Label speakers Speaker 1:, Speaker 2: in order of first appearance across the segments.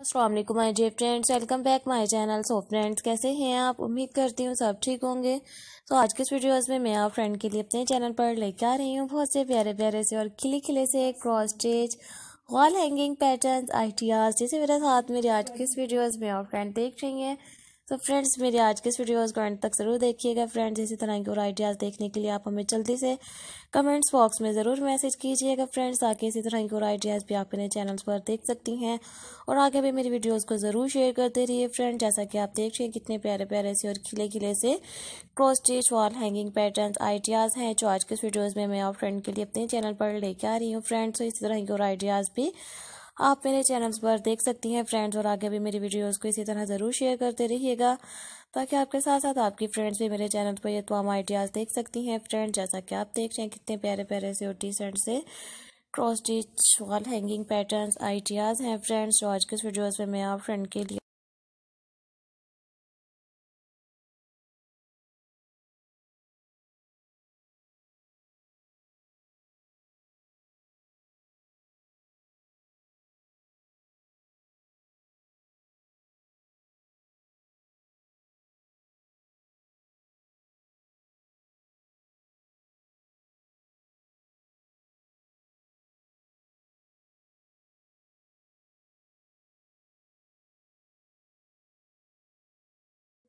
Speaker 1: Aslam my dear friends welcome back my channel so friends कैसे हैं आप उम्मीद करती हूँ सब ठीक होंगे तो so, आज के इस वीडियोस में मैं आप फ्रेंड के लिए अपने चैनल पर लेके आ रही हूँ बहुत से प्यारे प्यारे से और खिले खिले से cross stitch wall hanging patterns ideas जैसे मेरे साथ मेरे आज के इस वीडियोस में आप फ्रेंड देख रही हैं तो फ्रेंड्स मेरे आज के इस वीडियोज़ को एंड तक ज़रूर देखिएगा फ्रेंड्स इसी तरह के और आइडियाज़ देखने के लिए आप हमें जल्दी से कमेंट्स बॉक्स में ज़रूर मैसेज कीजिएगा फ्रेंड्स आगे इसी तरह के और आइडियाज़ भी आप अपने चैनल्स पर देख सकती हैं और आगे भी मेरी वीडियोज़ को ज़रूर शेयर करते रहिए फ्रेंड जैसा कि आप देख रहे हैं कितने प्यारे प्यारे से और खिले खिले से cross stitch wall hanging pattern ideas हैं जो आज के इस वीडियोज़ में मैं और फ्रेंड के लिए अपने चैनल पर लेके आ रही हूँ फ्रेंड्स तो इसी तरह के और आइडियाज़ भी आप मेरे चैनल्स पर देख सकती हैं फ्रेंड्स और आगे भी मेरी वीडियोस को इसी तरह ज़रूर शेयर करते रहिएगा ताकि आपके साथ साथ आपकी फ्रेंड्स भी मेरे चैनल पर ये तमाम आइडियाज़ देख सकती हैं फ्रेंड्स जैसा कि आप देख रहे हैं कितने प्यारे प्यारे से और डिसेंट से cross stitch wall hanging pattern ideas हैं फ्रेंड्स तो आज के
Speaker 2: वीडियोज़ में मैं आप फ्रेंड के लिए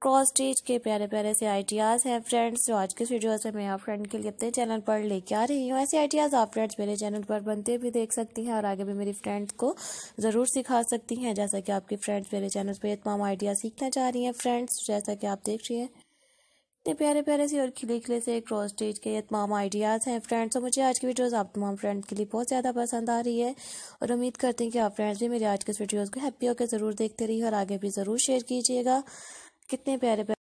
Speaker 2: क्रॉस स्टेज के प्यारे प्यारे
Speaker 1: से आइडियाज़ हैं फ्रेंड्स जो आज के वीडियो से मैं आप फ्रेंड के लिए अपने चैनल पर लेके आ रही हूँ ऐसे आइडियाज़ आप फ्रेंड्स मेरे चैनल पर बनते भी देख सकती हैं और आगे भी मेरी फ्रेंड्स को ज़रूर सिखा सकती हैं जैसा कि आपकी फ्रेंड्स मेरे चैनल पर तमाम आइडिया सीखना चाह रही हैं फ्रेंड्स जैसा कि आप देख रही हैं इतने प्यारे प्यारे से और खिले खिले से क्रॉस स्टिच के ये तमाम आइडियाज़ हैं फ्रेंड्स और मुझे आज की वीडियोस आप तमाम फ्रेंड्स के लिए बहुत ज़्यादा पसंद आ रही है और उम्मीद करते हैं कि आप फ्रेंड्स भी मेरे आज के वीडियोस वीडियोज़ को हैप्पी होकर ज़रूर देखते रहिए और आगे भी ज़रूर शेयर कीजिएगा कितने प्यारे प्यारे